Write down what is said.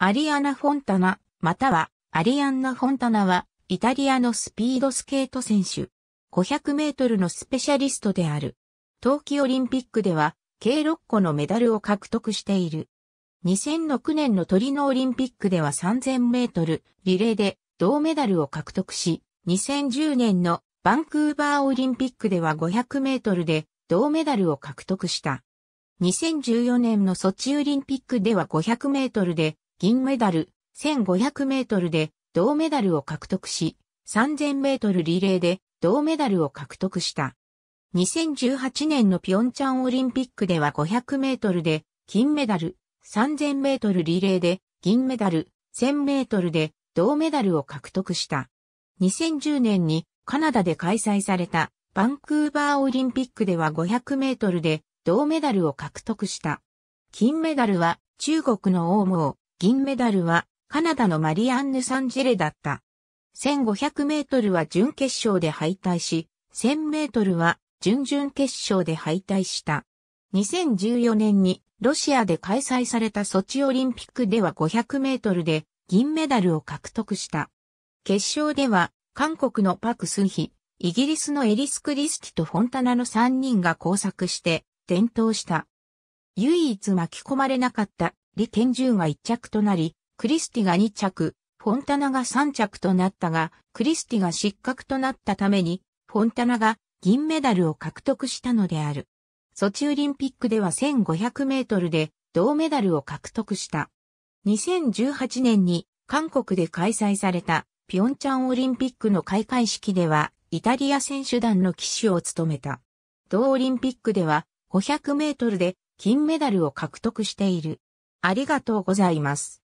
アリアナ・フォンタナ、またはアリアンナ・フォンタナは、イタリアのスピードスケート選手。500メートルのスペシャリストである。冬季オリンピックでは、計6個のメダルを獲得している。2006年のトリノオリンピックでは3000メートルリレーで銅メダルを獲得し、2010年のバンクーバーオリンピックでは500メートルで銅メダルを獲得した。2014年のソチオリンピックでは500メートルで銀メダル、1500メートルで銅メダルを獲得し、3000メートルリレーで銅メダルを獲得した。2018年のピョンチャンオリンピックでは500メートルで金メダル、3000メートルリレーで銀メダル、1000メートルで銅メダルを獲得した。2010年にカナダで開催されたバンクーバーオリンピックでは500メートルで銅メダルを獲得した。金メダルは中国の王毛、銀メダルはカナダのマリアンヌ・サンジェレだった。1500メートルは準決勝で敗退し、1000メートルは準々決勝で敗退した。2014年にロシアで開催されたソチオリンピックでは500メートルで銀メダルを獲得した。決勝では韓国のパク・スンヒ、イギリスのエリス・クリスティとフォンタナの3人が交錯して転倒した。唯一巻き込まれなかった李賢十が1着となり、クリスティが2着、フォンタナが3着となったが、クリスティが失格となったために、フォンタナが銀メダルを獲得したのである。ソチオリンピックでは1500メートルで銅メダルを獲得した。2018年に韓国で開催されたピョンチャンオリンピックの開会式ではイタリア選手団の騎手を務めた。同オリンピックでは500メートルで金メダルを獲得している。ありがとうございます。